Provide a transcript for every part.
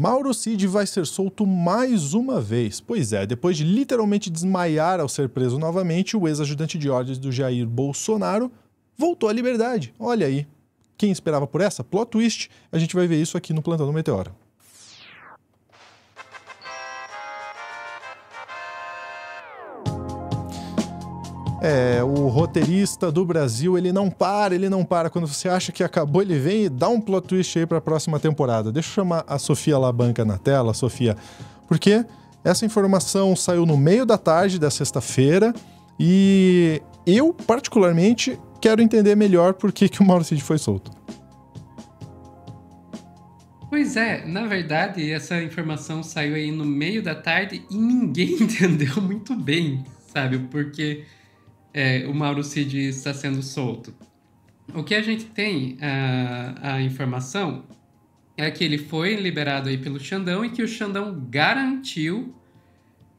Mauro Cid vai ser solto mais uma vez. Pois é, depois de literalmente desmaiar ao ser preso novamente, o ex-ajudante de ordens do Jair Bolsonaro voltou à liberdade. Olha aí. Quem esperava por essa? Plot twist. A gente vai ver isso aqui no Plantão do Meteoro. É, o roteirista do Brasil, ele não para, ele não para. Quando você acha que acabou, ele vem e dá um plot twist aí para a próxima temporada. Deixa eu chamar a Sofia Labanca na tela, Sofia, porque essa informação saiu no meio da tarde da sexta-feira e eu, particularmente, quero entender melhor por que, que o Mauro Cid foi solto. Pois é, na verdade, essa informação saiu aí no meio da tarde e ninguém entendeu muito bem, sabe? Porque é, o Mauro Cid está sendo solto. O que a gente tem a, a informação é que ele foi liberado aí pelo Xandão e que o Xandão garantiu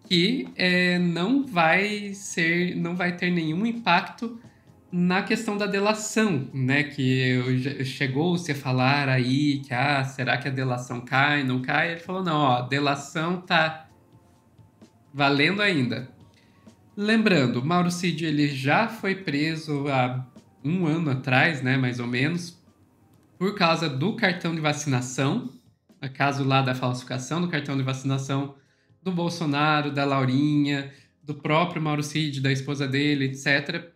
que é, não vai ser, não vai ter nenhum impacto na questão da delação, né? Que chegou-se a falar aí que ah, será que a delação cai, não cai? Ele falou não, ó, a delação tá valendo ainda. Lembrando, Mauro Cid ele já foi preso há um ano atrás, né, mais ou menos, por causa do cartão de vacinação, a caso lá da falsificação do cartão de vacinação do Bolsonaro, da Laurinha, do próprio Mauro Cid, da esposa dele, etc.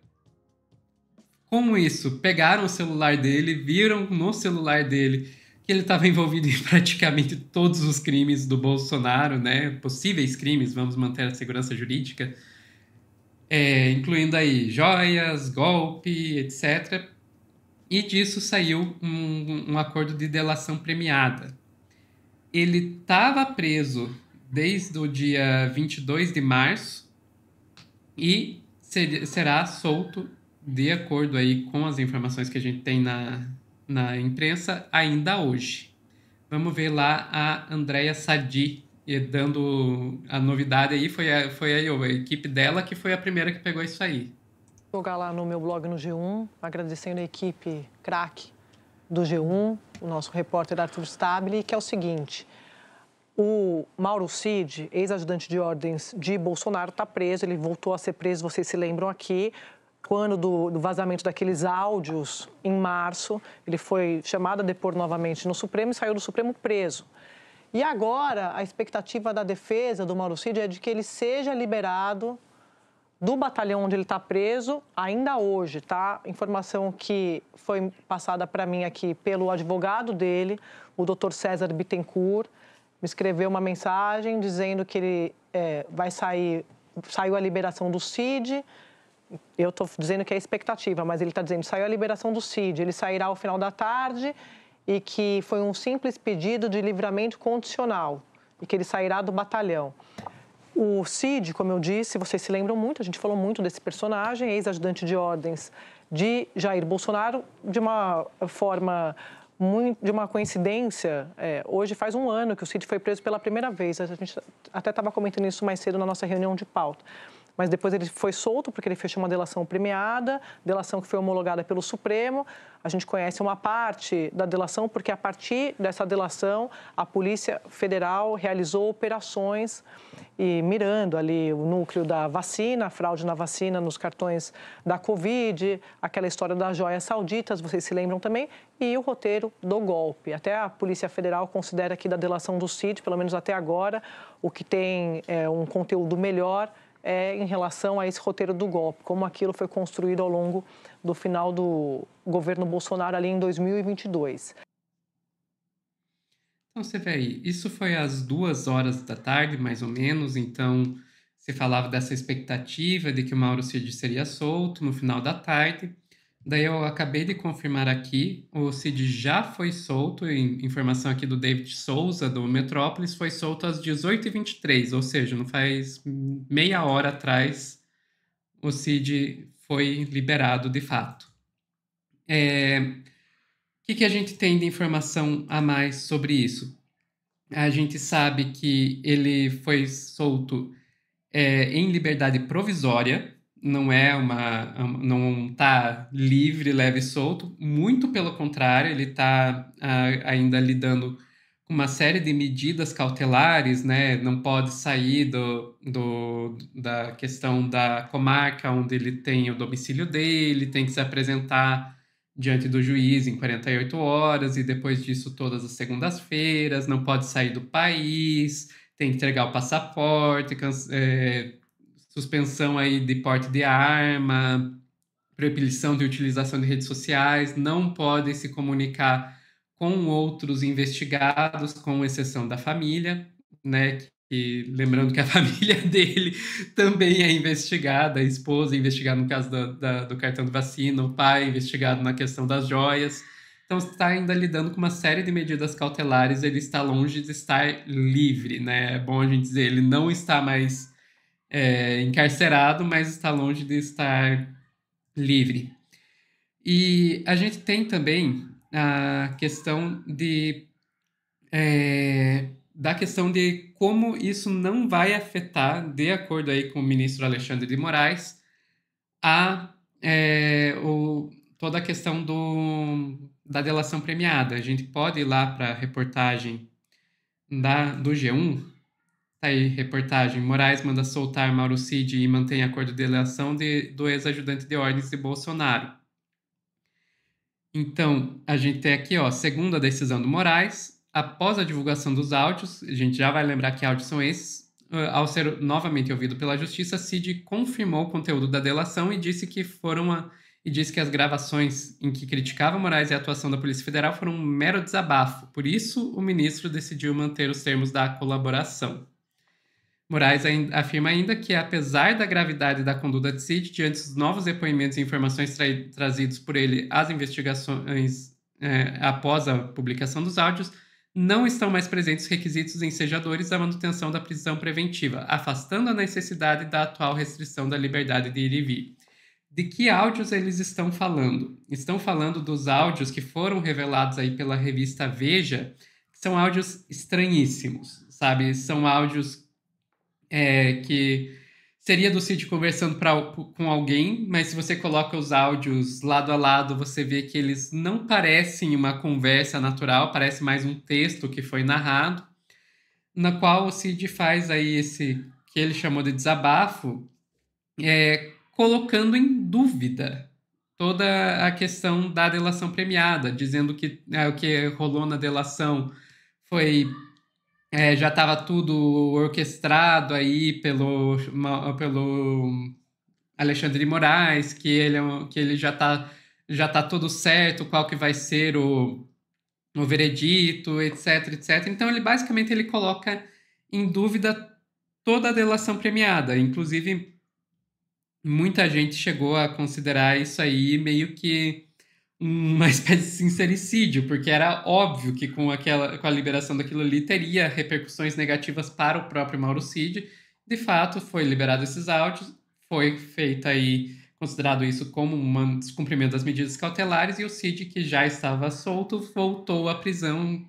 Com isso, pegaram o celular dele, viram no celular dele que ele estava envolvido em praticamente todos os crimes do Bolsonaro, né? Possíveis crimes, vamos manter a segurança jurídica é, incluindo aí joias, golpe, etc. E disso saiu um, um acordo de delação premiada. Ele estava preso desde o dia 22 de março e ser, será solto, de acordo aí com as informações que a gente tem na, na imprensa, ainda hoje. Vamos ver lá a Andréia Sadi, e dando a novidade aí foi a, foi aí a equipe dela que foi a primeira que pegou isso aí. Vou jogar lá no meu blog no G1, agradecendo a equipe craque do G1, o nosso repórter Arthur Stabile, que é o seguinte. O Mauro Cid, ex-ajudante de ordens de Bolsonaro, está preso. Ele voltou a ser preso, vocês se lembram aqui, quando do, do, vazamento daqueles áudios em março. Ele foi chamado a depor novamente no Supremo e saiu do Supremo preso. E agora a expectativa da defesa do Mauro Cid é de que ele seja liberado do batalhão onde ele está preso ainda hoje, tá? Informação que foi passada para mim aqui pelo advogado dele, o Dr. César Bittencourt, me escreveu uma mensagem dizendo que ele é, vai sair, saiu a liberação do CID. Eu estou dizendo que é expectativa, mas ele está dizendo saiu a liberação do CID, ele sairá ao final da tarde e que foi um simples pedido de livramento condicional e que ele sairá do batalhão. O Cid, como eu disse, vocês se lembram muito, a gente falou muito desse personagem, ex-ajudante de ordens de Jair Bolsonaro, de uma forma muito, de uma coincidência, é, hoje faz um ano que o Cid foi preso pela primeira vez. A gente até estava comentando isso mais cedo na nossa reunião de pauta mas depois ele foi solto porque ele fechou uma delação premiada, delação que foi homologada pelo Supremo. A gente conhece uma parte da delação porque a partir dessa delação a Polícia Federal realizou operações e mirando ali o núcleo da vacina, a fraude na vacina nos cartões da Covid, aquela história das joias sauditas, vocês se lembram também, e o roteiro do golpe. Até a Polícia Federal considera que da delação do CID, pelo menos até agora, o que tem é, um conteúdo melhor é, em relação a esse roteiro do golpe, como aquilo foi construído ao longo do final do governo Bolsonaro ali em 2022. Então você vê aí, isso foi às duas horas da tarde, mais ou menos, então você falava dessa expectativa de que o Mauro Cid seria solto no final da tarde. Daí eu acabei de confirmar aqui, o Cid já foi solto, informação aqui do David Souza, do Metrópolis, foi solto às 18h23, ou seja, não faz meia hora atrás o Cid foi liberado de fato. É... O que, que a gente tem de informação a mais sobre isso? A gente sabe que ele foi solto é, em liberdade provisória, não é uma não está livre, leve e solto, muito pelo contrário, ele está ah, ainda lidando com uma série de medidas cautelares, né? Não pode sair do, do, da questão da comarca onde ele tem o domicílio dele, tem que se apresentar diante do juiz em 48 horas e depois disso todas as segundas-feiras, não pode sair do país, tem que entregar o passaporte, eh, suspensão aí de porte de arma, proibição de utilização de redes sociais, não podem se comunicar com outros investigados, com exceção da família, né? E lembrando que a família dele também é investigada, a esposa é investigada no caso da, do cartão de vacina, o pai é investigado na questão das joias. Então está ainda lidando com uma série de medidas cautelares, ele está longe de estar livre, né? É bom a gente dizer, ele não está mais é, encarcerado, mas está longe de estar livre. E a gente tem também a questão de é, da questão de como isso não vai afetar, de acordo aí com o ministro Alexandre de Moraes, a é, o, toda a questão do, da delação premiada. A gente pode ir lá para a reportagem da, do G1 Tá aí, reportagem. Moraes manda soltar Mauro Cid e mantém acordo de delação de, do ex-ajudante de ordens de Bolsonaro. Então, a gente tem aqui, ó, segunda decisão do Moraes, após a divulgação dos áudios, a gente já vai lembrar que áudios são esses, ao ser novamente ouvido pela justiça, Cid confirmou o conteúdo da delação e disse que foram a, e disse que as gravações em que criticava Moraes e a atuação da Polícia Federal foram um mero desabafo. Por isso, o ministro decidiu manter os termos da colaboração. Moraes afirma ainda que, apesar da gravidade da conduta de Cid, diante dos novos depoimentos e informações tra trazidos por ele às investigações é, após a publicação dos áudios, não estão mais presentes requisitos ensejadores da manutenção da prisão preventiva, afastando a necessidade da atual restrição da liberdade de ir e vir. De que áudios eles estão falando? Estão falando dos áudios que foram revelados aí pela revista Veja, que são áudios estranhíssimos, sabe? São áudios é, que seria do Cid conversando pra, com alguém, mas se você coloca os áudios lado a lado, você vê que eles não parecem uma conversa natural, parece mais um texto que foi narrado, na qual o Cid faz aí esse que ele chamou de desabafo, é, colocando em dúvida toda a questão da delação premiada, dizendo que é, o que rolou na delação foi é, já estava tudo orquestrado aí pelo, pelo Alexandre de Moraes, que ele, é que ele já está já tá tudo certo, qual que vai ser o, o veredito, etc, etc. Então ele basicamente ele coloca em dúvida toda a delação premiada, inclusive muita gente chegou a considerar isso aí meio que uma espécie de sincericídio, porque era óbvio que com, aquela, com a liberação daquilo ali teria repercussões negativas para o próprio Mauro Cid. De fato, foi liberado esses áudios, foi feito aí, considerado isso como um descumprimento das medidas cautelares, e o Cid, que já estava solto, voltou à prisão,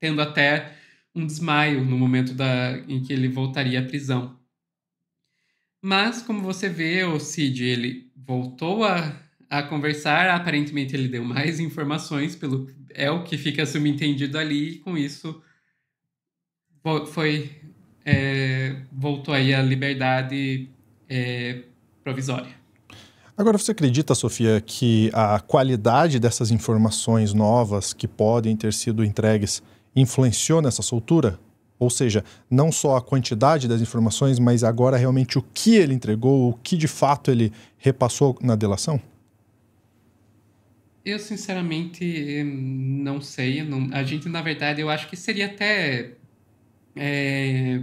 tendo até um desmaio no momento da, em que ele voltaria à prisão. Mas, como você vê, o Cid ele voltou a a conversar. Aparentemente, ele deu mais informações, pelo é o que fica subentendido ali, e com isso foi é, voltou aí a liberdade é, provisória. Agora, você acredita, Sofia, que a qualidade dessas informações novas que podem ter sido entregues influenciou nessa soltura? Ou seja, não só a quantidade das informações, mas agora realmente o que ele entregou, o que de fato ele repassou na delação? Eu, sinceramente, não sei. Não, a gente, na verdade, eu acho que seria até é,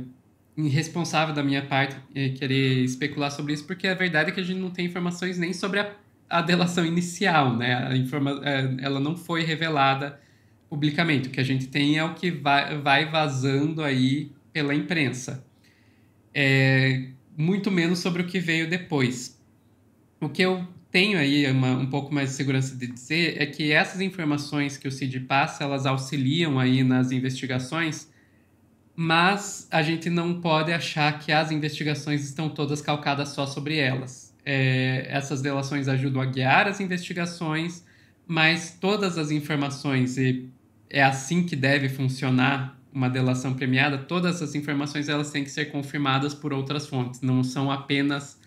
irresponsável da minha parte é, querer especular sobre isso, porque a verdade é que a gente não tem informações nem sobre a, a delação inicial, né? A informa é, ela não foi revelada publicamente. O que a gente tem é o que vai, vai vazando aí pela imprensa. É, muito menos sobre o que veio depois. O que eu tenho aí uma, um pouco mais de segurança de dizer é que essas informações que o CID passa, elas auxiliam aí nas investigações, mas a gente não pode achar que as investigações estão todas calcadas só sobre elas. É, essas delações ajudam a guiar as investigações, mas todas as informações, e é assim que deve funcionar uma delação premiada, todas as informações elas têm que ser confirmadas por outras fontes, não são apenas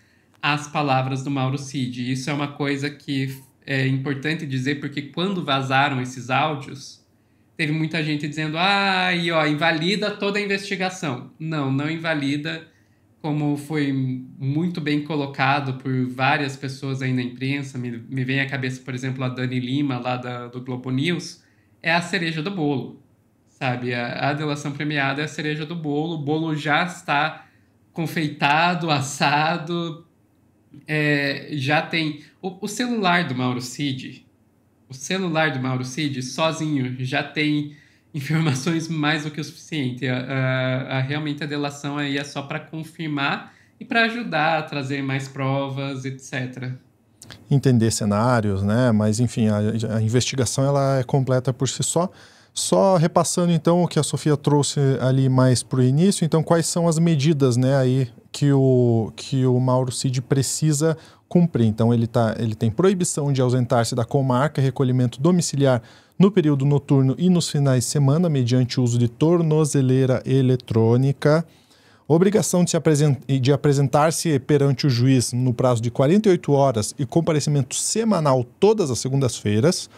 as palavras do Mauro Cid. Isso é uma coisa que é importante dizer, porque quando vazaram esses áudios, teve muita gente dizendo, ah, e ó, invalida toda a investigação. Não, não invalida, como foi muito bem colocado por várias pessoas aí na imprensa, me, me vem à cabeça, por exemplo, a Dani Lima, lá da, do Globo News, é a cereja do bolo, sabe? A, a delação premiada é a cereja do bolo, o bolo já está confeitado, assado, é, já tem. O, o, celular do Mauro Cid, o celular do Mauro Cid sozinho já tem informações mais do que o suficiente. A, a, a realmente a delação aí é só para confirmar e para ajudar a trazer mais provas, etc entender cenários, né? Mas enfim, a, a, investigação ela é completa por si só. Só repassando então o que a Sofia trouxe ali mais para o início, então quais são as medidas né, aí que o, que o Mauro Cid precisa cumprir? Então ele, tá, ele tem proibição de ausentar-se da comarca, recolhimento domiciliar no período noturno e nos finais de semana, mediante uso de tornozeleira eletrônica obrigação de, se de apresentar-se perante o juiz no prazo de 48 horas e comparecimento semanal todas as segundas-feiras,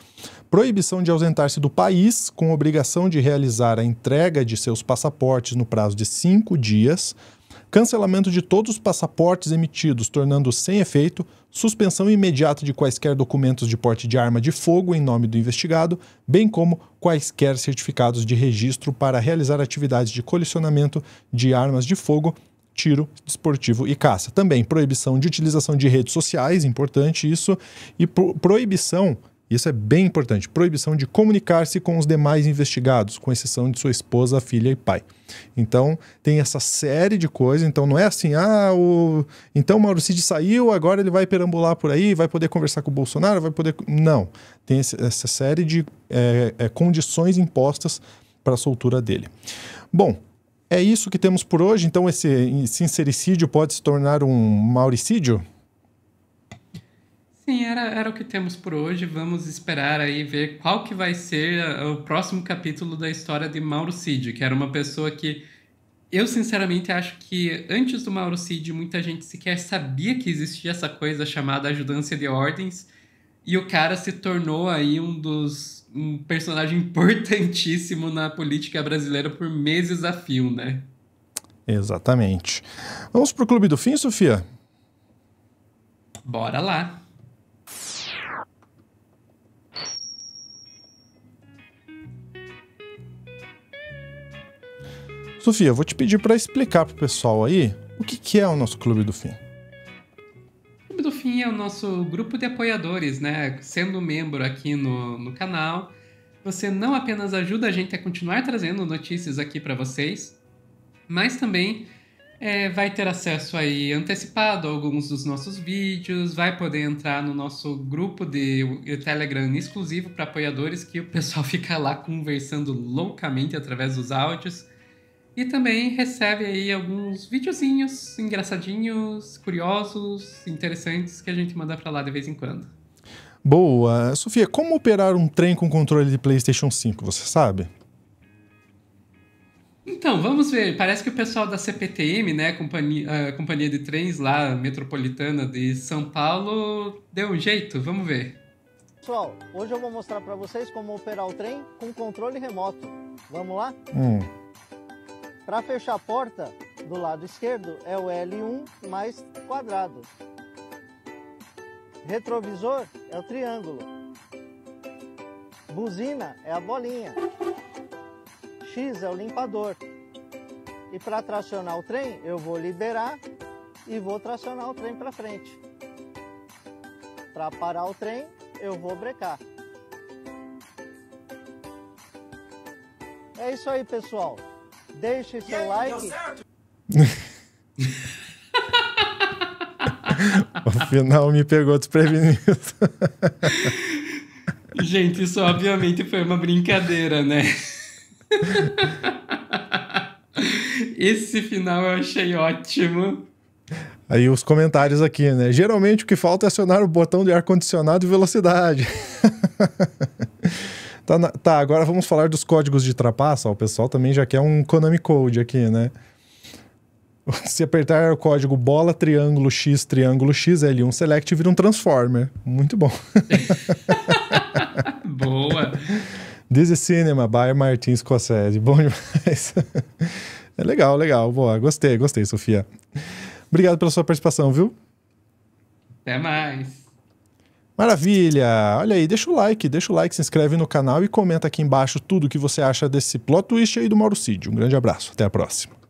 proibição de ausentar-se do país com obrigação de realizar a entrega de seus passaportes no prazo de cinco dias, cancelamento de todos os passaportes emitidos, tornando sem efeito, suspensão imediata de quaisquer documentos de porte de arma de fogo em nome do investigado, bem como quaisquer certificados de registro para realizar atividades de colecionamento de armas de fogo, tiro, desportivo e caça. Também proibição de utilização de redes sociais, importante isso, e pro proibição isso é bem importante. Proibição de comunicar-se com os demais investigados, com exceção de sua esposa, filha e pai. Então, tem essa série de coisas. Então, não é assim, ah, o... então o Mauro Cid saiu, agora ele vai perambular por aí, vai poder conversar com o Bolsonaro, vai poder. Não. Tem essa série de é, é, condições impostas para a soltura dele. Bom, é isso que temos por hoje. Então, esse sincericídio pode se tornar um mauricídio? Sim, era, era o que temos por hoje. Vamos esperar aí ver qual que vai ser eh, o próximo capítulo da história de Mauro Cid, que era uma pessoa que eu sinceramente acho que antes do Mauro Cid muita gente sequer sabia que existia essa coisa chamada ajudância de ordens e o cara se tornou aí um dos um personagem importantíssimo na política brasileira por meses a fio, né? Exatamente. Vamos pro clube do fim, Sofia? Bora lá. Sofia, vou te pedir para explicar pro pessoal aí o que, que é o nosso Clube do Fim. O Clube do Fim é o nosso grupo de apoiadores, né? Sendo membro aqui no, no canal, você não apenas ajuda a gente a continuar trazendo notícias aqui para vocês, mas também é, vai ter acesso aí antecipado a alguns dos nossos vídeos, vai poder entrar no nosso grupo de, de Telegram exclusivo para apoiadores, que o pessoal fica lá conversando loucamente através dos áudios. E também recebe aí alguns videozinhos engraçadinhos, curiosos, interessantes que a gente manda para lá de vez em quando. Boa. Sofia, como operar um trem com controle de PlayStation 5, você sabe? Então, vamos ver. Parece que o pessoal da CPTM, né, companhia, a ah, companhia de trens lá, metropolitana de São Paulo, deu um jeito. Vamos ver. Pessoal, hoje eu vou mostrar para vocês como operar o trem com controle remoto. Vamos lá? Hum. Para fechar a porta, do lado esquerdo é o L1 mais quadrado. Retrovisor é o triângulo. Buzina é a bolinha. X é o limpador. E para tracionar o trem, eu vou liberar e vou tracionar o trem para frente. Para parar o trem, eu vou brecar. É isso aí, pessoal. Deixe seu yeah, like. o final me pegou desprevenido. Gente, isso obviamente foi uma brincadeira, né? Esse final eu achei ótimo. Aí os comentários aqui, né? Geralmente o que falta é acionar o botão de ar-condicionado e velocidade. Tá, na... tá, agora vamos falar dos códigos de trapaça. o pessoal também já quer um Konami Code aqui, né? Se apertar o código bola, triângulo, X, triângulo, X, L1, select, vira um Transformer. Muito bom. Boa! This is Cinema, by Martins Scorsese. Bom demais. é legal, legal. Boa, gostei, gostei, Sofia. Obrigado pela sua participação, viu? Até mais. Maravilha! Olha aí, deixa o like, deixa o like, se inscreve no canal e comenta aqui embaixo tudo o que você acha desse plot twist aí do Mauro Cid. Um grande abraço, até a próxima.